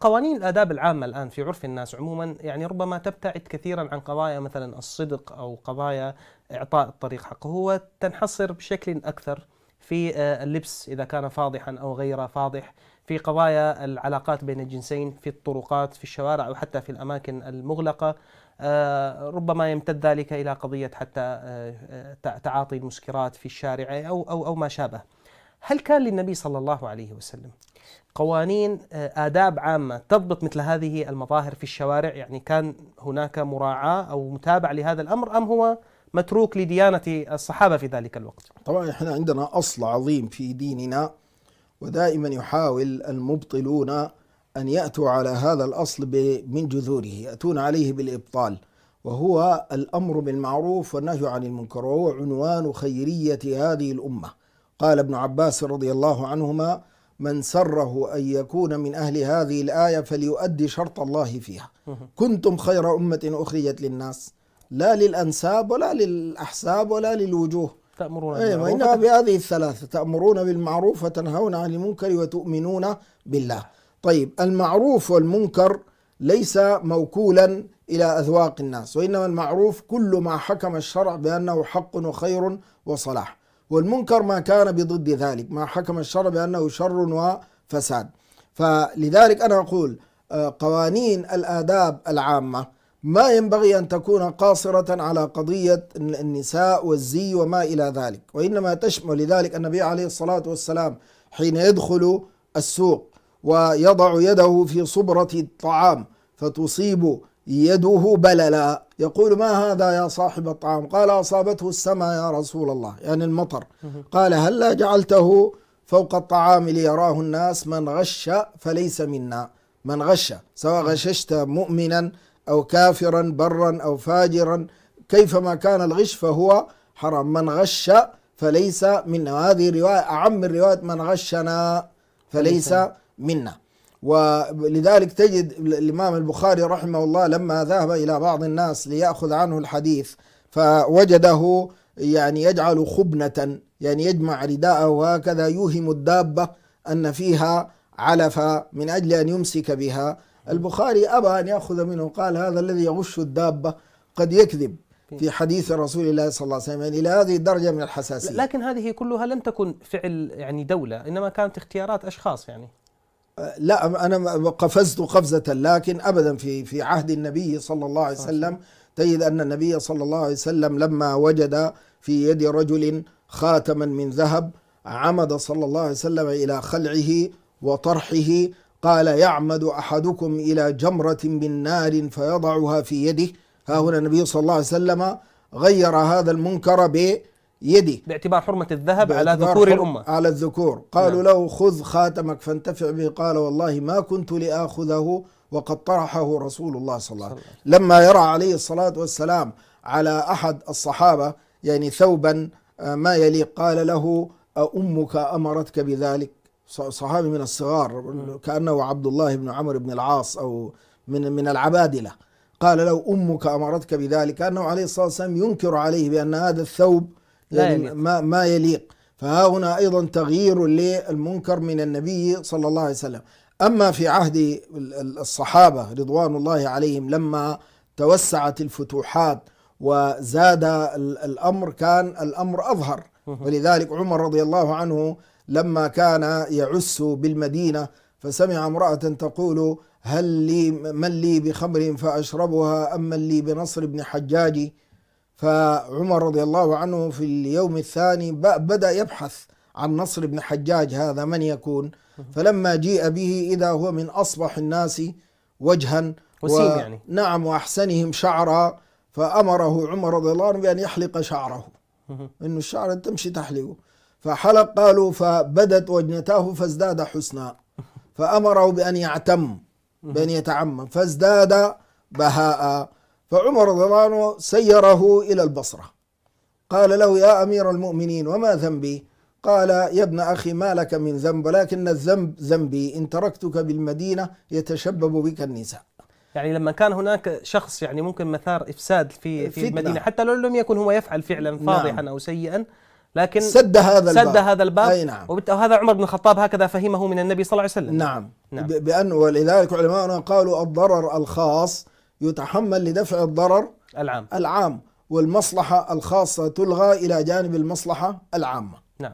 قوانين الآداب العامة الآن في عرف الناس عموما يعني ربما تبتعد كثيرا عن قضايا مثلا الصدق أو قضايا إعطاء الطريق حقه هو تنحصر بشكل أكثر في آه، اللبس إذا كان فاضحا أو غير فاضح في قضايا العلاقات بين الجنسين في الطرقات في الشوارع أو حتى في الأماكن المغلقة آه، ربما يمتد ذلك إلى قضية حتى آه، تعاطي المسكرات في الشارع أو, أو, أو ما شابه هل كان للنبي صلى الله عليه وسلم قوانين آه، آداب عامة تضبط مثل هذه المظاهر في الشوارع يعني كان هناك مراعاة أو متابعة لهذا الأمر أم هو متروك لديانة الصحابة في ذلك الوقت طبعا احنا عندنا أصل عظيم في ديننا ودائما يحاول المبطلون أن يأتوا على هذا الأصل من جذوره يأتون عليه بالإبطال وهو الأمر بالمعروف والنهي عن المنكر وهو عنوان خيرية هذه الأمة قال ابن عباس رضي الله عنهما من سره أن يكون من أهل هذه الآية فليؤدي شرط الله فيها كنتم خير أمة أخرجت للناس لا للأنساب ولا للأحساب ولا للوجوه تأمرون أيوة إنها بهذه الثلاثة تأمرون بالمعروف وتنهون عن المنكر وتؤمنون بالله طيب المعروف والمنكر ليس موكولا إلى أذواق الناس وإنما المعروف كل ما حكم الشرع بأنه حق وخير وصلاح والمنكر ما كان بضد ذلك ما حكم الشر بأنه شر وفساد فلذلك أنا أقول آه، قوانين الآداب العامة ما ينبغي أن تكون قاصرة على قضية النساء والزي وما إلى ذلك وإنما تشمل لذلك النبي عليه الصلاة والسلام حين يدخل السوق ويضع يده في صبرة الطعام فتصيب يده بللا يقول ما هذا يا صاحب الطعام قال أصابته السماء يا رسول الله يعني المطر قال هلا هل جعلته فوق الطعام ليراه الناس من غش فليس منا من غش سواء غششت مؤمنا أو كافرا برا أو فاجرا كيفما كان الغش فهو حرام من غش فليس منا هذه رواية أعم الرواية من غشنا فليس منا ولذلك تجد الإمام البخاري رحمه الله لما ذهب إلى بعض الناس ليأخذ عنه الحديث فوجده يعني يجعل خبنة يعني يجمع رداءه وهكذا يوهم الدابة أن فيها علفة من أجل أن يمسك بها البخاري أبى أن يأخذ منه قال هذا الذي يغش الدابة قد يكذب في حديث رسول الله صلى الله عليه وسلم يعني إلى هذه الدرجة من الحساسية لكن هذه كلها لم تكن فعل يعني دولة إنما كانت اختيارات أشخاص يعني لا انا قفزت قفزه لكن ابدا في في عهد النبي صلى الله عليه وسلم تجد ان النبي صلى الله عليه وسلم لما وجد في يد رجل خاتما من ذهب عمد صلى الله عليه وسلم الى خلعه وطرحه قال يعمد احدكم الى جمره من نار فيضعها في يده ها هنا النبي صلى الله عليه وسلم غير هذا المنكر ب يدي باعتبار حرمة الذهب على ذكور الأمة على الذكور نعم. قالوا نعم. له خذ خاتمك فانتفع به قال والله ما كنت لآخذه وقد طرحه رسول الله صلى الله عليه وسلم لما يرى عليه الصلاة والسلام على أحد الصحابة يعني ثوبا آه، ما يليق قال له أمك أمرتك بذلك صحابي من الصغار كأنه عبد الله بن عمرو بن العاص أو من من العبادلة قال له أمك أمرتك بذلك كأنه عليه الصلاة والسلام ينكر عليه بأن هذا الثوب لا يعني يليق. ما, ما يليق فها هنا أيضا تغيير للمنكر من النبي صلى الله عليه وسلم أما في عهد الصحابة رضوان الله عليهم لما توسعت الفتوحات وزاد الأمر كان الأمر أظهر ولذلك عمر رضي الله عنه لما كان يعس بالمدينة فسمع امرأة تقول هل لي من لي بخمر فأشربها أم من لي بنصر بن حجاج فعمر رضي الله عنه في اليوم الثاني بدأ يبحث عن نصر بن حجاج هذا من يكون فلما جيء به إذا هو من أصبح الناس وجها وسيم و... يعني نعم وأحسنهم شعرا فأمره عمر رضي الله عنه بأن يحلق شعره أنه الشعر تمشي تحلقه فحلق قالوا فبدت وجنتاه فازداد حسنا فأمره بأن يعتم بأن يتعمم فازداد بهاء فعمر رضي الله عنه سيره إلى البصرة قال له يا أمير المؤمنين وما ذنبي قال يا ابن أخي ما لك من ذنب ولكن الذنب ذنبي إن تركتك بالمدينة يتشبب بك النساء يعني لما كان هناك شخص يعني ممكن مثار إفساد في, في المدينة حتى لو لم يكن هو يفعل فعلا نعم. فاضحا نعم. أو سيئا لكن سد هذا سد الباب سد هذا الباب أي نعم وهذا عمر بن الخطاب هكذا فهمه من النبي صلى الله عليه وسلم نعم, نعم. بأن ولذلك علماؤنا قالوا الضرر الخاص يتحمل لدفع الضرر العام العام والمصلحة الخاصة تلغى إلى جانب المصلحة العامة نعم